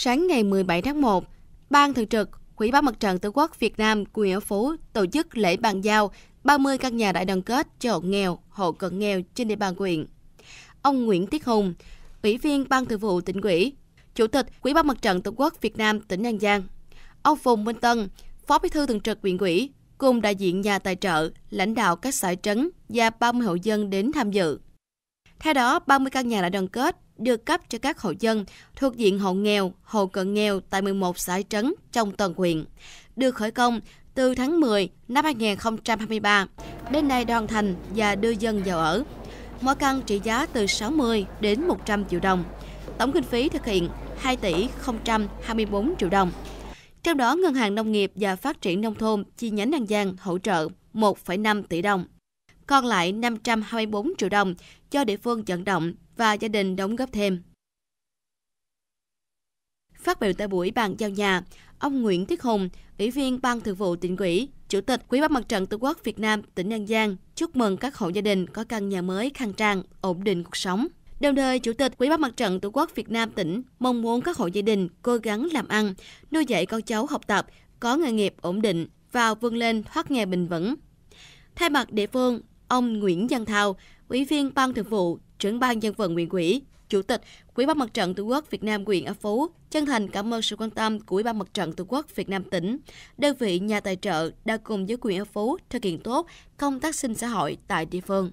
sáng ngày 17 tháng 1, Ban Thường trực Quỹ Bán Mặt trận Tổ quốc Việt Nam Nguyễn Hữu Phú tổ chức lễ bàn giao 30 căn nhà đại đoàn kết cho hộ nghèo, hộ cận nghèo trên địa bàn quyện. Ông Nguyễn Tiết Hùng, Ủy viên Ban Thường vụ tỉnh ủy, Chủ tịch Quỹ Ban Mặt trận Tổ quốc Việt Nam tỉnh An Giang, ông Phùng Minh Tân, Phó Bí thư Thường trực huyện ủy, cùng đại diện nhà tài trợ, lãnh đạo các xã trấn và 30 hộ dân đến tham dự. Theo đó, 30 căn nhà đại đoàn kết được cấp cho các hộ dân thuộc diện hộ nghèo, hộ cận nghèo tại 11 xã trấn trong toàn huyện. Được khởi công từ tháng 10 năm 2023, đến nay đoàn thành và đưa dân vào ở. Mỗi căn trị giá từ 60 đến 100 triệu đồng. Tổng kinh phí thực hiện 2 tỷ 024 triệu đồng. Trong đó, Ngân hàng Nông nghiệp và Phát triển Nông thôn chi nhánh An Giang hỗ trợ 1,5 tỷ đồng còn lại 524 triệu đồng cho địa phương vận động và gia đình đóng góp thêm. Phát biểu tại buổi bàn giao nhà, ông Nguyễn Tiết Hùng, Ủy viên Ban Thường vụ tỉnh ủy, Chủ tịch Quỹ ban Mặt trận Tổ quốc Việt Nam tỉnh An Giang chúc mừng các hộ gia đình có căn nhà mới khang trang, ổn định cuộc sống. Đồng thời, Chủ tịch Quỹ ban Mặt trận Tổ quốc Việt Nam tỉnh mong muốn các hộ gia đình cố gắng làm ăn, nuôi dạy con cháu học tập, có nghề nghiệp ổn định và vươn lên thoát nghèo bình vững. Thay mặt địa phương, ông Nguyễn Văn Thao, Ủy viên Ban Thường vụ, Trưởng ban Dân vận huyện ủy, Chủ tịch Ủy ban Mặt trận Tổ quốc Việt Nam huyện An Phú chân thành cảm ơn sự quan tâm của Ủy ban Mặt trận Tổ quốc Việt Nam tỉnh, đơn vị nhà tài trợ đã cùng với huyện An Phú thực hiện tốt công tác sinh xã hội tại địa phương.